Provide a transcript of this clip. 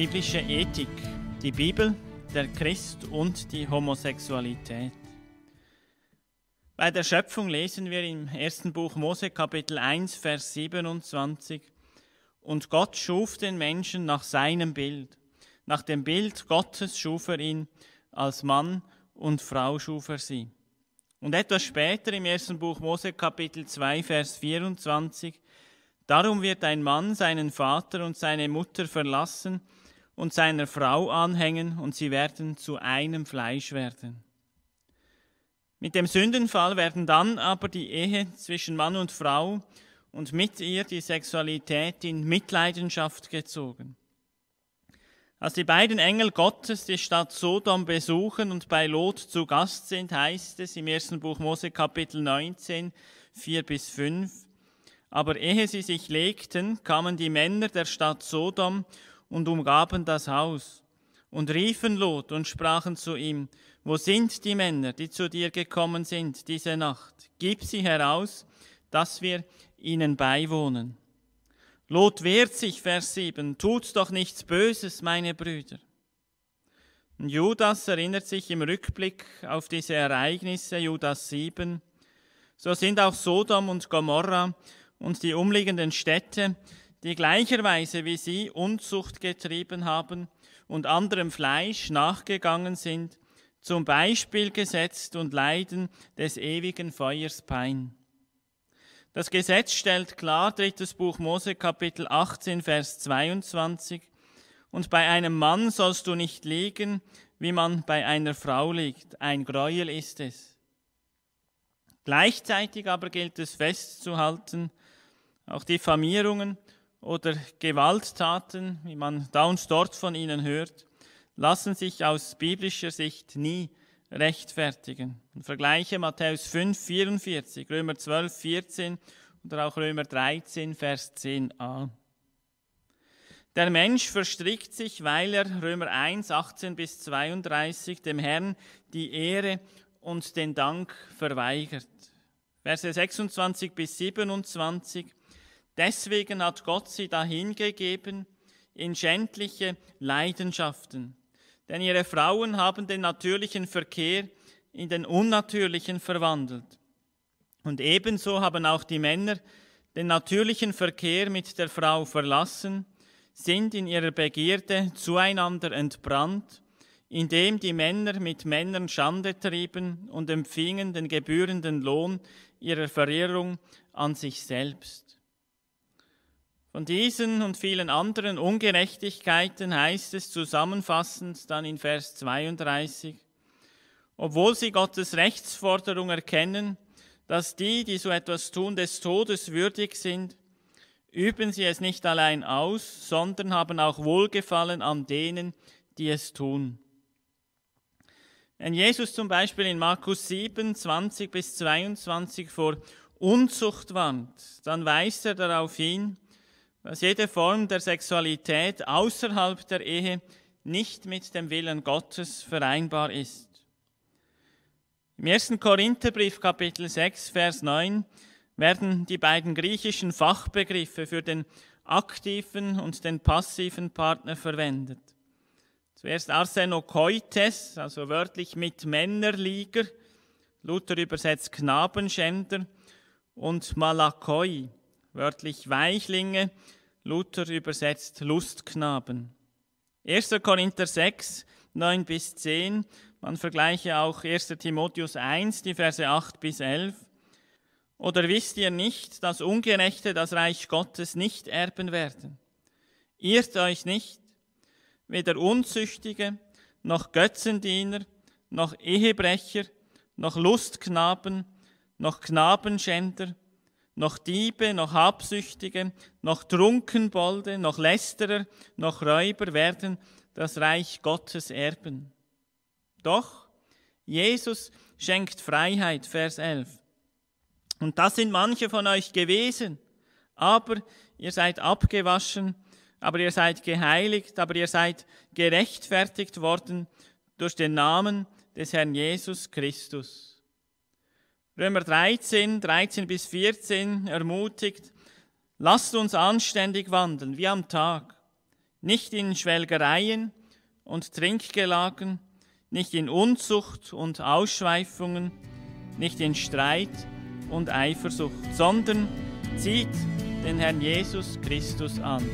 Biblische Ethik, die Bibel, der Christ und die Homosexualität. Bei der Schöpfung lesen wir im ersten Buch Mose Kapitel 1, Vers 27, Und Gott schuf den Menschen nach seinem Bild. Nach dem Bild Gottes schuf er ihn, als Mann und Frau schuf er sie. Und etwas später im ersten Buch Mose Kapitel 2, Vers 24, Darum wird ein Mann seinen Vater und seine Mutter verlassen, und seiner Frau anhängen und sie werden zu einem Fleisch werden. Mit dem Sündenfall werden dann aber die Ehe zwischen Mann und Frau und mit ihr die Sexualität in Mitleidenschaft gezogen. Als die beiden Engel Gottes die Stadt Sodom besuchen und bei Lot zu Gast sind, heißt es im ersten Buch Mose Kapitel 19, 4 bis 5, aber ehe sie sich legten, kamen die Männer der Stadt Sodom und umgaben das Haus und riefen Lot und sprachen zu ihm, wo sind die Männer, die zu dir gekommen sind diese Nacht? Gib sie heraus, dass wir ihnen beiwohnen. Lot wehrt sich, Vers 7, tut doch nichts Böses, meine Brüder. Und Judas erinnert sich im Rückblick auf diese Ereignisse, Judas 7, so sind auch Sodom und Gomorra und die umliegenden Städte die gleicherweise wie sie Unzucht getrieben haben und anderem Fleisch nachgegangen sind, zum Beispiel gesetzt und leiden des ewigen Feuers pein. Das Gesetz stellt klar, drittes Buch Mose, Kapitel 18, Vers 22, und bei einem Mann sollst du nicht liegen, wie man bei einer Frau liegt, ein Gräuel ist es. Gleichzeitig aber gilt es festzuhalten, auch Diffamierungen oder Gewalttaten, wie man da und dort von ihnen hört, lassen sich aus biblischer Sicht nie rechtfertigen. Und vergleiche Matthäus 5, 44, Römer 12, 14 oder auch Römer 13, Vers 10a. Der Mensch verstrickt sich, weil er Römer 1, 18 bis 32 dem Herrn die Ehre und den Dank verweigert. Verse 26 bis 27 Deswegen hat Gott sie dahingegeben in schändliche Leidenschaften. Denn ihre Frauen haben den natürlichen Verkehr in den unnatürlichen verwandelt. Und ebenso haben auch die Männer den natürlichen Verkehr mit der Frau verlassen, sind in ihrer Begierde zueinander entbrannt, indem die Männer mit Männern Schande trieben und empfingen den gebührenden Lohn ihrer Verirrung an sich selbst. Von diesen und vielen anderen Ungerechtigkeiten heißt es zusammenfassend dann in Vers 32, obwohl sie Gottes Rechtsforderung erkennen, dass die, die so etwas tun, des Todes würdig sind, üben sie es nicht allein aus, sondern haben auch Wohlgefallen an denen, die es tun. Wenn Jesus zum Beispiel in Markus 7, 20 bis 22 vor Unzucht warnt, dann weist er darauf hin, dass jede Form der Sexualität außerhalb der Ehe nicht mit dem Willen Gottes vereinbar ist. Im 1. Korintherbrief Kapitel 6, Vers 9 werden die beiden griechischen Fachbegriffe für den aktiven und den passiven Partner verwendet. Zuerst Arsenokoites, also wörtlich mit Männerlieger, Luther übersetzt Knabenschänder und Malakoi, wörtlich Weichlinge, Luther übersetzt Lustknaben. 1. Korinther 6, 9 bis 10, man vergleiche auch 1. Timotheus 1, die Verse 8 bis 11. Oder wisst ihr nicht, dass Ungerechte das Reich Gottes nicht erben werden? Irrt euch nicht, weder Unzüchtige, noch Götzendiener, noch Ehebrecher, noch Lustknaben, noch Knabenschänder, noch Diebe, noch Habsüchtige, noch Trunkenbolde, noch Lästerer, noch Räuber werden das Reich Gottes erben. Doch Jesus schenkt Freiheit, Vers 11. Und das sind manche von euch gewesen, aber ihr seid abgewaschen, aber ihr seid geheiligt, aber ihr seid gerechtfertigt worden durch den Namen des Herrn Jesus Christus. Römer 13, 13 bis 14 ermutigt, lasst uns anständig wandeln, wie am Tag, nicht in Schwelgereien und Trinkgelagen, nicht in Unzucht und Ausschweifungen, nicht in Streit und Eifersucht, sondern zieht den Herrn Jesus Christus an.